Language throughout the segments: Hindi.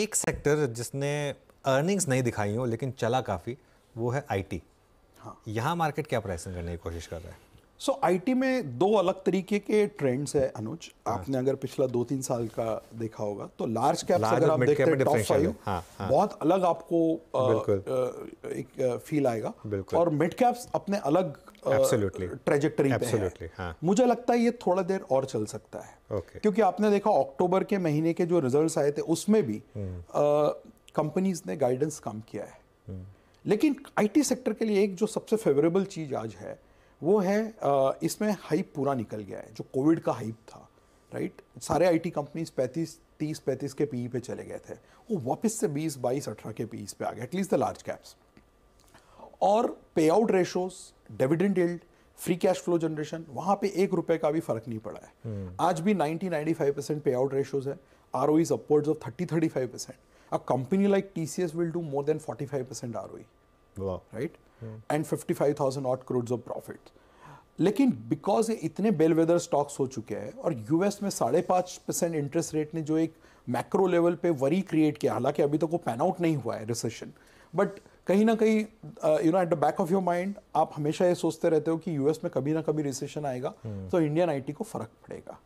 एक सेक्टर जिसने अर्निंग्स नहीं दिखाई हो लेकिन चला काफ़ी वो है आईटी हाँ यहाँ मार्केट क्या प्राइसिंग करने की कोशिश कर रहा है सो so, आईटी में दो अलग तरीके के ट्रेंड्स है अनुज आपने हाँ। अगर पिछला दो तीन साल का देखा होगा तो लार्ज कैप अगर आप देखते हैं टॉप फाइव हाँ, हाँ। बहुत अलग आपको आ, आ, एक फील आएगा और मिड कैप्स अपने अलग ट्रेजेक्टरी पे है मुझे लगता है ये थोड़ा देर और चल सकता है क्योंकि आपने देखा अक्टूबर के महीने के जो रिजल्ट्स आए थे उसमें भी कंपनीज हम्म। ने गाइडेंस कम किया है हम्म। लेकिन आईटी सेक्टर के लिए एक जो सबसे फेवरेबल चीज आज है वो है इसमें हाइप पूरा निकल गया है जो कोविड का हाइप था राइट सारे आईटी कंपनीज 35 30 पैंतीस के पीई e पे चले गए थे वो वापस से 20 22 18 के पीईस e पे आ गए एटलीस्ट द लार्ज कैप्स और payout ratios dividend yield free cash flow generation वहां पे एक रुपए का भी फर्क नहीं पड़ा है hmm. आज भी 90 95 परसेंट पे आउट रेशोज है R O is upwards of thirty thirty five percent uh company like T C S will do more than forty five percent R O E right and fifty five thousand odd crore of profit लेकिन बिकॉज ये इतने बेलवेदर स्टॉक्स हो चुके हैं और यूएस में साढ़े पाँच परसेंट इंटरेस्ट रेट ने जो एक मैक्रो लेवल पे वरी क्रिएट किया हालांकि अभी तक तो वो पैन आउट नहीं हुआ है रिसेशन बट कहीं ना कहीं you know at the back of your mind आप हमेशा ये सोचते रहते हो कि यूएस में कभी ना कभी रिसेशन आएगा hmm. तो इंडियन आईटी को फ़र्क पड़ेगा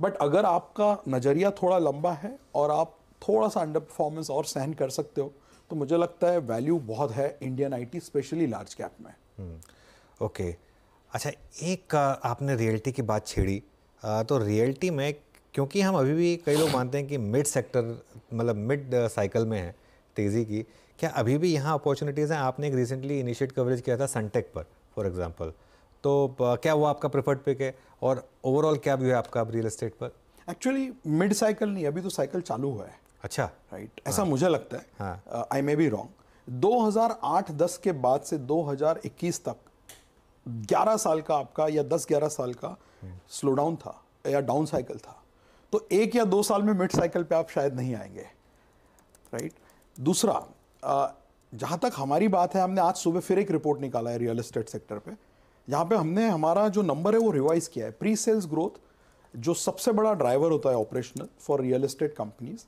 बट अगर आपका नज़रिया थोड़ा लंबा है और आप थोड़ा सा अंडर परफॉर्मेंस और सहन कर सकते हो तो मुझे लगता है वैल्यू बहुत है Indian IT specially large cap में ओके हम्म, अच्छा एक आपने रियल्टी की बात छेड़ी तो रियल्टी में क्योंकि हम अभी भी कई लोग मानते हैं कि मिड सेक्टर मतलब मिड साइकिल में है तेज़ी की क्या अभी भी यहाँ अपॉर्चुनिटीज़ हैं आपने एक रिसेंटली इनिशिएट कवरेज किया था सनटेक पर फॉर एग्जांपल तो क्या वो आपका प्रेफर्ड पिक है और ओवरऑल क्या व्यू है आपका रियल एस्टेट पर एक्चुअली मिड साइकिल नहीं अभी तो साइकिल चालू हुआ है अच्छा राइट right? हाँ। ऐसा हाँ, मुझे लगता है आई मे बी रॉन्ग 2008-10 के बाद से 2021 तक 11 साल का आपका या 10-11 साल का स्लो हम्म। डाउन था या डाउन साइकिल था तो एक या दो साल में मिड साइकिल पे आप शायद नहीं आएंगे राइट दूसरा uh, जहां तक हमारी बात है हमने आज सुबह फिर एक रिपोर्ट निकाला है रियल एस्टेट सेक्टर पे जहाँ पे हमने हमारा जो नंबर है वो रिवाइज किया है प्री सेल्स ग्रोथ जो सबसे बड़ा ड्राइवर होता है operational for real estate companies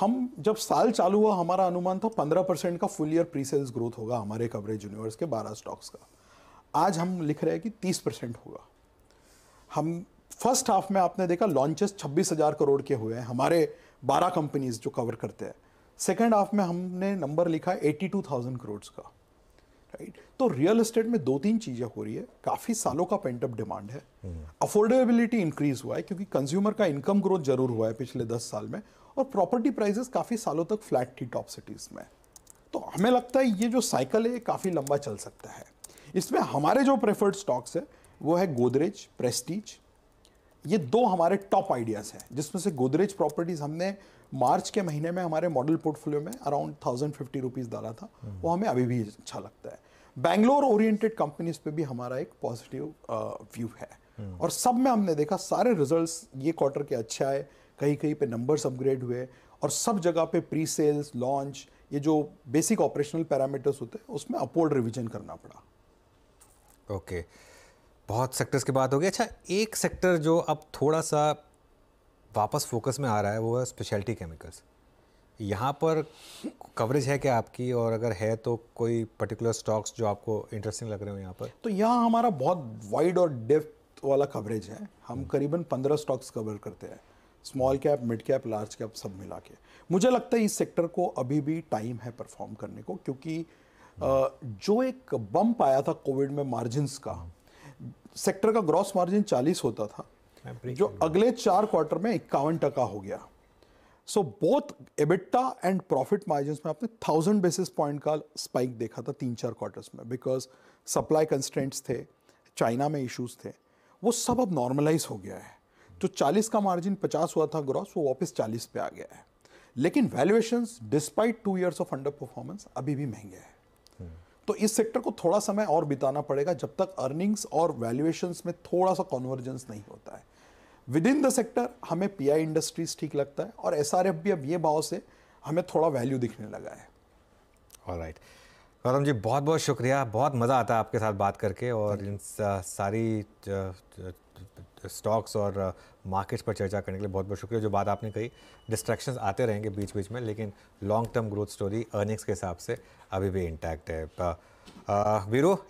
हम जब साल चालू हुआ हमारा अनुमान था 15 परसेंट का full year pre sales growth होगा हमारे कवरेज यूनिवर्स के 12 स्टॉक्स का आज हम लिख रहे हैं कि 30 परसेंट होगा हम फर्स्ट हाफ में आपने देखा लॉन्चेस हजार करोड़ के हुए हैं हमारे 12 कंपनीज जो कवर करते हैं सेकेंड हाफ में हमने नंबर लिखा 82,000 करोड़ का राइट तो रियल इस्टेट में दो तीन चीज़ें हो रही है काफ़ी सालों का पेंटअप डिमांड है अफोर्डेबिलिटी हम्म। इंक्रीज हुआ है क्योंकि कंज्यूमर का इनकम ग्रोथ जरूर हुआ है पिछले दस साल में और प्रॉपर्टी प्राइजेस काफ़ी सालों तक फ्लैट थी टॉप सिटीज़ में तो हमें लगता है ये जो साइकिल है ये काफ़ी लंबा चल सकता है इसमें हमारे जो प्रेफर्ड स्टॉक्स है वो है गोदरेज प्रेस्टीज ये दो हमारे टॉप आइडियाज़ हैं जिसमें से गोदरेज प्रॉपर्टीज़ हमने मार्च के महीने में हमारे मॉडल पोर्टफोलियो में अराउंड थाउजेंड फिफ्टी रुपीज़ डाला था वो हमें अभी भी अच्छा लगता है बैंगलोर ओरिएंटेड कंपनीज पे भी हमारा एक पॉजिटिव व्यू है और सब में हमने देखा सारे रिजल्ट्स ये क्वार्टर के अच्छे आए कहीं कहीं पे नंबर्स अपग्रेड हुए और सब जगह पे प्री सेल्स लॉन्च ये जो बेसिक ऑपरेशनल पैरामीटर्स होते हैं उसमें अपवर्ड रिविजन करना पड़ा ओके बहुत सेक्टर्स की बात हो गई अच्छा एक सेक्टर जो अब थोड़ा सा वापस फोकस में आ रहा है वो है स्पेशलिटी केमिकल्स यहाँ पर कवरेज है क्या आपकी और अगर है तो कोई पर्टिकुलर स्टॉक्स जो आपको इंटरेस्टिंग लग रहे हो यहाँ पर तो यहाँ हमारा बहुत वाइड और डेप्थ वाला कवरेज है हम हम्म। करीबन पंद्रह स्टॉक्स कवर करते हैं small cap mid cap large cap सब मिला के मुझे लगता है इस सेक्टर को अभी भी टाइम है परफॉर्म करने को क्योंकि जो एक बम्प आया था कोविड में मार्जिन्स का सेक्टर का ग्रॉस मार्जिन 40 होता था जो अगले चार क्वार्टर में इक्यावन टका हो गया so both EBITDA and profit margin में आपने थाउजेंड बेसिस पॉइंट का स्पाइक देखा था तीन चार क्वार्टर्स में बिकॉज सप्लाई कंस्टेंट्स थे चाइना में इश्यूज थे वो सब अब नॉर्मलाइज हो गया है तो 40 का मार्जिन 50 हुआ था ग्रॉस वो वापस 40 पे आ गया है लेकिन valuation despite two years of underperformance अभी भी महंगे हैं तो इस सेक्टर को थोड़ा समय और बिताना पड़ेगा जब तक अर्निंग्स और वैल्यूएशन में थोड़ा सा कॉन्वर्जेंस नहीं होता है विद इन द सेक्टर हमें पी आई इंडस्ट्रीज ठीक लगता है और एस आर एफ भी अब ये भाव से हमें थोड़ा वैल्यू दिखने लगा है ऑल राइट गौतम जी बहुत बहुत शुक्रिया बहुत मज़ा आता है आपके साथ बात करके और इन सारी स्टॉक्स और मार्केट्स पर चर्चा करने के लिए बहुत बहुत शुक्रिया जो बात आपने कही डिस्ट्रैक्शंस आते रहेंगे बीच बीच में लेकिन long term growth story earnings के हिसाब से अभी भी इंटैक्ट है वीरो